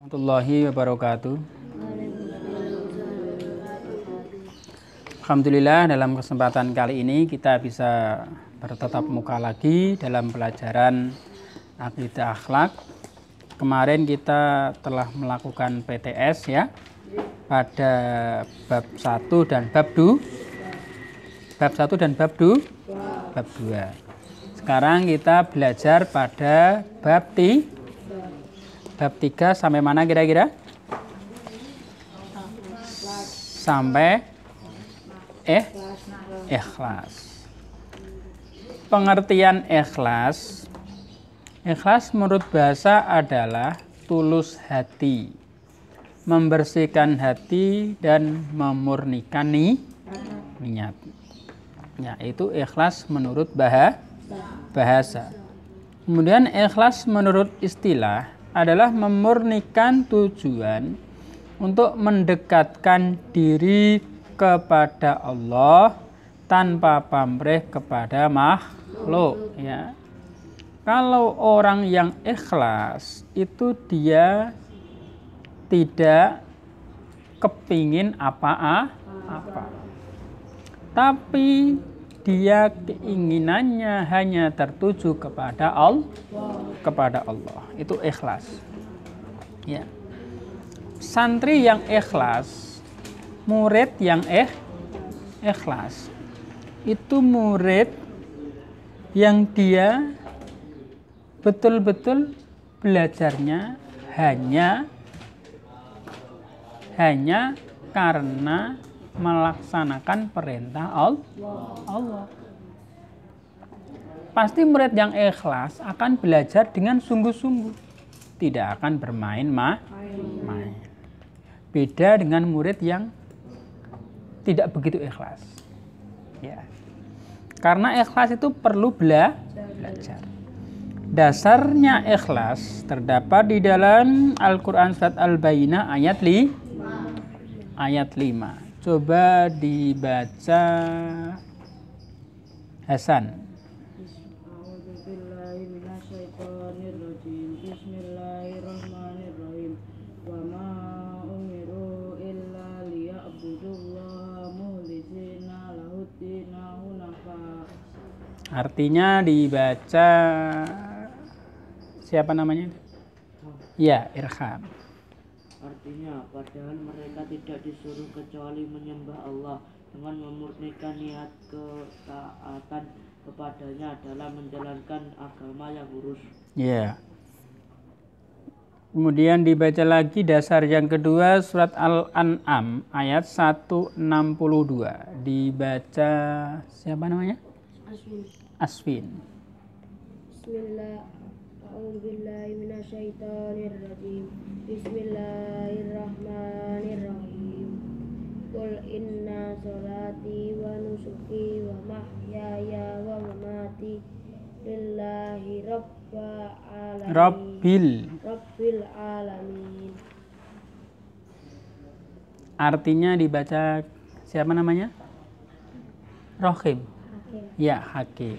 warahmatullahi wabarakatuh. Alhamdulillah dalam kesempatan kali ini kita bisa bertatap muka lagi dalam pelajaran akidah akhlak. Kemarin kita telah melakukan PTS ya pada bab 1 dan bab 2. Bab 1 dan bab 2. Bab 2. Sekarang kita belajar pada bab 3 Bab 3 sampai mana kira-kira? Sampai eh ikhlas. Pengertian ikhlas Ikhlas menurut bahasa adalah tulus hati, membersihkan hati dan memurnikan ni, niat. Yaitu ikhlas menurut bah, bahasa. Kemudian ikhlas menurut istilah adalah memurnikan tujuan untuk mendekatkan diri kepada Allah tanpa pamrih kepada makhluk ya. Kalau orang yang ikhlas itu dia tidak kepingin apa-apa. Tapi dia keinginannya hanya tertuju kepada Allah kepada Allah itu ikhlas ya santri yang ikhlas murid yang eh ikhlas itu murid yang dia betul-betul belajarnya hanya hanya karena melaksanakan perintah Allah. Allah. Pasti murid yang ikhlas akan belajar dengan sungguh-sungguh, tidak akan bermain mah. main. Beda dengan murid yang tidak begitu ikhlas. Ya. Karena ikhlas itu perlu bela belajar. Dasarnya ikhlas terdapat di dalam Al-Qur'an surat Al-Baqarah ayat li ayat 5 coba dibaca Hasan Artinya dibaca siapa namanya? Ya, Irham. Artinya, padahal mereka tidak disuruh kecuali menyembah Allah dengan memurnikan niat ketaatan kepadanya dalam menjalankan agama yang lurus. Ya. Yeah. Kemudian dibaca lagi dasar yang kedua surat Al-An'am ayat 162. Dibaca siapa namanya? Aswin. Aswin. Bismillah. أعوذ بالله من الشيطان الرجيم بسم الله الرحمن الرحيم قل إن صلاتي ونسكي ومحياي ومماتي لله Artinya dibaca siapa namanya? Rohim. Hakim. Ya, Hakim.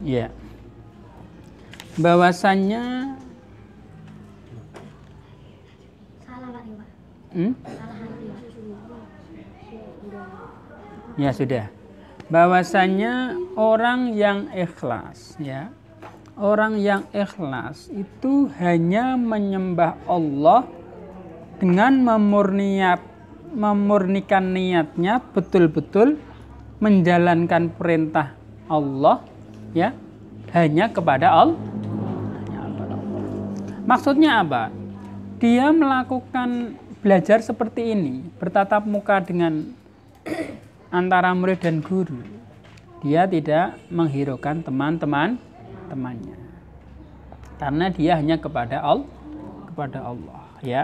ya bahwasannya hmm? ya sudah bahwasannya orang yang ikhlas ya orang yang ikhlas itu hanya menyembah Allah dengan memurniat memurnikan niatnya betul-betul menjalankan perintah Allah ya hanya kepada Allah. Maksudnya apa? Dia melakukan belajar seperti ini, bertatap muka dengan antara murid dan guru. Dia tidak menghiraukan teman-teman temannya. Karena dia hanya kepada Allah, kepada Allah, ya.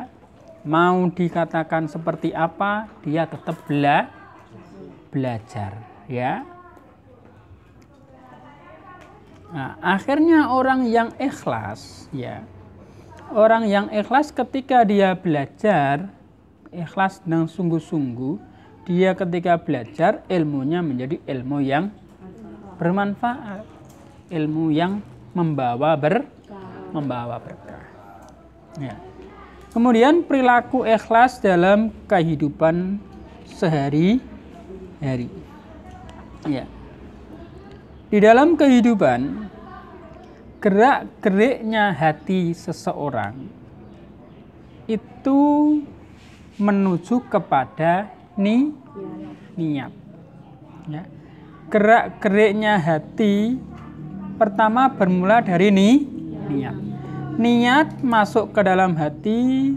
Mau dikatakan seperti apa, dia tetap bela belajar, ya Nah, akhirnya orang yang ikhlas, ya, orang yang ikhlas ketika dia belajar, ikhlas dan sungguh-sungguh, dia ketika belajar ilmunya menjadi ilmu yang bermanfaat, ilmu yang membawa ber, membawa berkah. Ya. Kemudian perilaku ikhlas dalam kehidupan sehari-hari. Ya di dalam kehidupan, gerak-geriknya hati seseorang itu menuju kepada ni niat. Ya. Gerak-geriknya hati pertama bermula dari ni niat. Niat masuk ke dalam hati,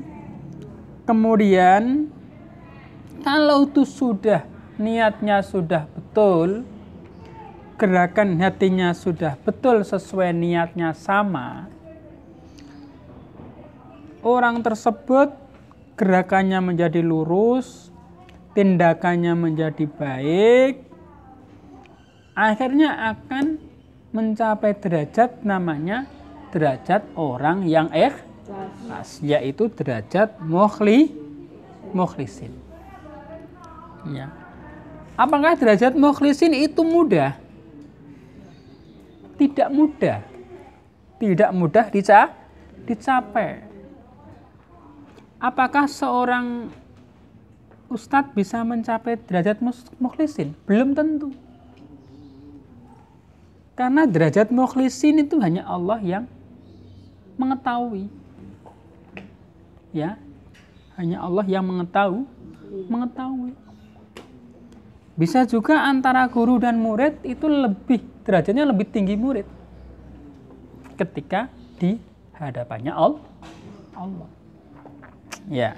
kemudian kalau itu sudah niatnya sudah betul, gerakan hatinya sudah betul sesuai niatnya sama, orang tersebut gerakannya menjadi lurus, tindakannya menjadi baik, akhirnya akan mencapai derajat namanya derajat orang yang ikhlas, yaitu derajat mukhli, mukhlisin. Ya. Apakah derajat mukhlisin itu mudah? tidak mudah. Tidak mudah dica dicapai. Apakah seorang ustadz bisa mencapai derajat mukhlisin? Belum tentu. Karena derajat mukhlisin itu hanya Allah yang mengetahui. Ya. Hanya Allah yang mengetahui, mengetahui. Bisa juga antara guru dan murid itu lebih derajatnya lebih tinggi murid ketika di hadapannya Allah. Ya.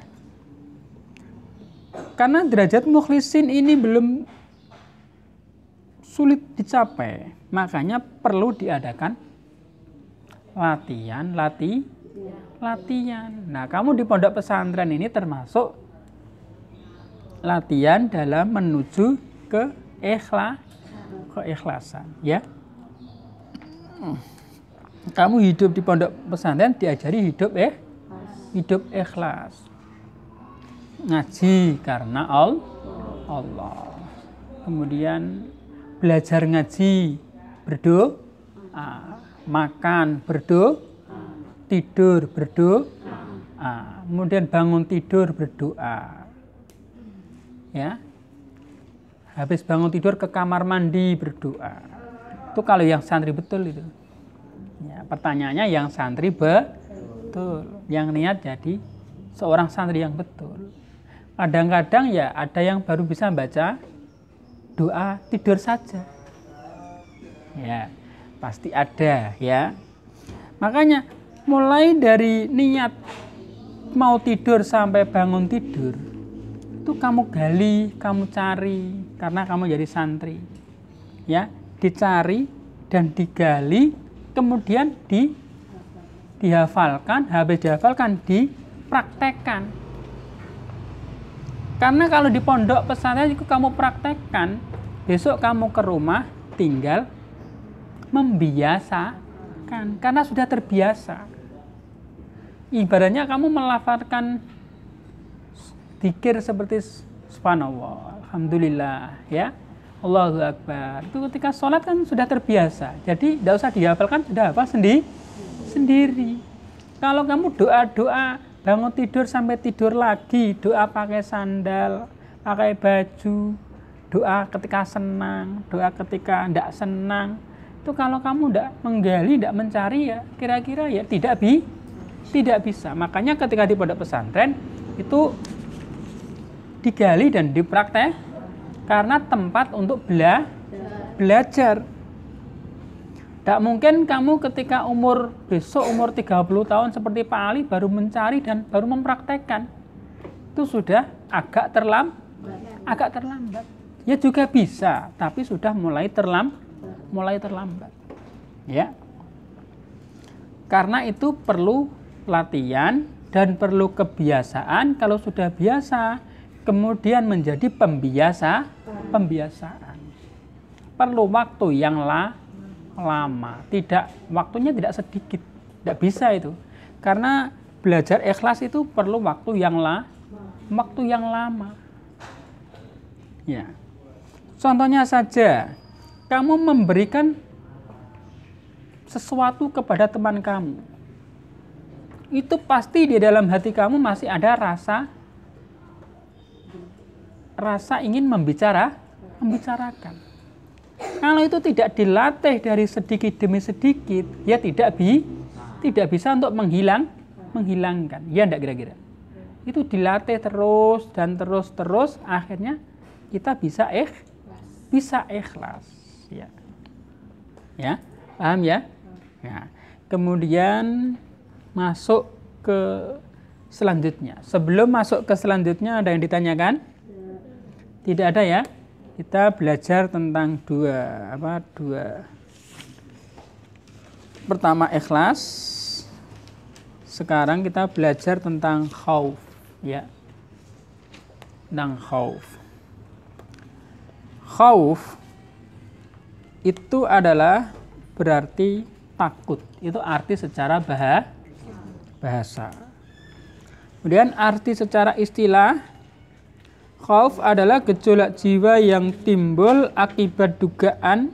Karena derajat mukhlisin ini belum sulit dicapai, makanya perlu diadakan latihan, lati latihan. Nah, kamu di pondok pesantren ini termasuk latihan dalam menuju ke ikhlas keikhlasan ya kamu hidup di pondok pesantren diajari hidup eh hidup ikhlas ngaji karena all, Allah kemudian belajar ngaji berdoa ah, makan berdoa tidur berdoa ah, kemudian bangun tidur berdoa ya habis bangun tidur ke kamar mandi berdoa itu kalau yang santri betul itu ya, pertanyaannya yang santri betul yang niat jadi seorang santri yang betul kadang-kadang ya ada yang baru bisa baca doa tidur saja ya pasti ada ya makanya mulai dari niat mau tidur sampai bangun tidur itu kamu gali, kamu cari karena kamu jadi santri. Ya, dicari dan digali, kemudian di dihafalkan, habis dihafalkan dipraktekkan. Karena kalau di pondok pesantren itu kamu praktekkan, besok kamu ke rumah tinggal membiasakan karena sudah terbiasa. Ibaratnya kamu melafalkan dikir seperti subhanallah, alhamdulillah, ya. Allahu Akbar. Itu ketika sholat kan sudah terbiasa. Jadi tidak usah dihafalkan, sudah apa sendiri. Sendiri. Kalau kamu doa-doa, bangun tidur sampai tidur lagi, doa pakai sandal, pakai baju, doa ketika senang, doa ketika tidak senang. Itu kalau kamu tidak menggali, tidak mencari ya, kira-kira ya tidak bi, tidak bisa. Makanya ketika di pondok pesantren itu digali dan dipraktek karena tempat untuk bela belajar. Tak mungkin kamu ketika umur besok umur 30 tahun seperti Pak Ali baru mencari dan baru mempraktekkan. Itu sudah agak terlam agak terlambat. Ya juga bisa, tapi sudah mulai terlam mulai terlambat. Ya. Karena itu perlu latihan dan perlu kebiasaan. Kalau sudah biasa, kemudian menjadi pembiasa pembiasaan perlu waktu yang lama tidak waktunya tidak sedikit tidak bisa itu karena belajar ikhlas itu perlu waktu yang la, waktu yang lama ya contohnya saja kamu memberikan sesuatu kepada teman kamu itu pasti di dalam hati kamu masih ada rasa rasa ingin membicara, membicarakan. Kalau itu tidak dilatih dari sedikit demi sedikit, ya tidak bi, tidak bisa untuk menghilang, menghilangkan. Ya tidak kira-kira. Itu dilatih terus dan terus-terus akhirnya kita bisa eh bisa ikhlas, ya. Ya, paham ya? Nah, kemudian masuk ke selanjutnya. Sebelum masuk ke selanjutnya ada yang ditanyakan? Tidak ada ya. Kita belajar tentang dua apa dua. Pertama ikhlas. Sekarang kita belajar tentang khauf ya. Tentang khauf. Khauf itu adalah berarti takut. Itu arti secara bahasa. Kemudian arti secara istilah Khauf adalah gejolak jiwa yang timbul akibat dugaan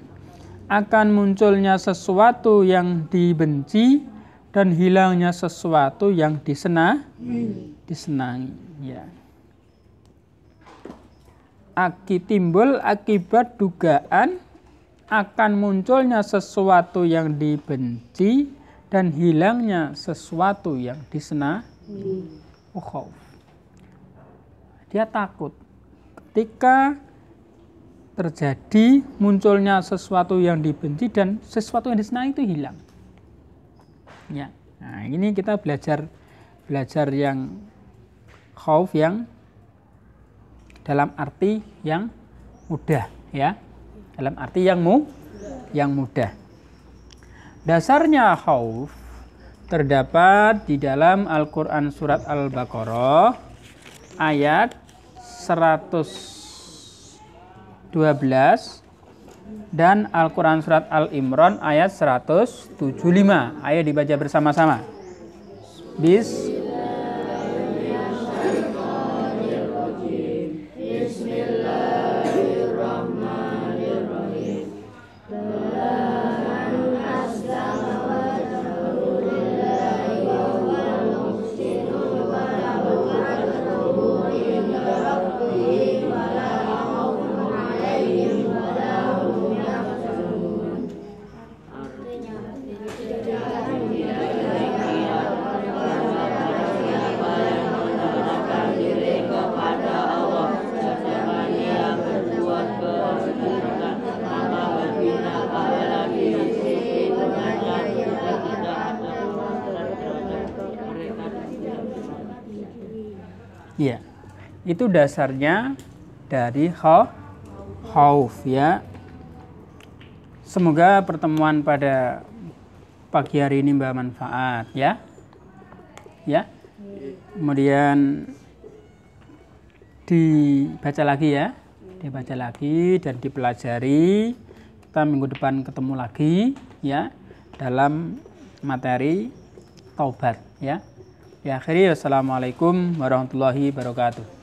akan munculnya sesuatu yang dibenci dan hilangnya sesuatu yang disena, disenangi. Ya. Aki timbul akibat dugaan akan munculnya sesuatu yang dibenci dan hilangnya sesuatu yang disena. Hmm. Oh, dia takut ketika terjadi munculnya sesuatu yang dibenci dan sesuatu yang disenangi itu hilang. Ya. Nah, ini kita belajar belajar yang khauf yang dalam arti yang mudah ya. Dalam arti yang mu yang mudah. Dasarnya khauf terdapat di dalam Al-Qur'an surat Al-Baqarah ayat 112 dan Al-Quran Surat Al-Imran ayat 175. Ayo dibaca bersama-sama. Bismillahirrahmanirrahim. Iya. Itu dasarnya dari khauf, khauf ya. Semoga pertemuan pada pagi hari ini Mbak manfaat ya. Ya. Kemudian dibaca lagi ya. Dibaca lagi dan dipelajari. Kita minggu depan ketemu lagi ya dalam materi taubat ya. Ya akhiri wassalamualaikum warahmatullahi wabarakatuh.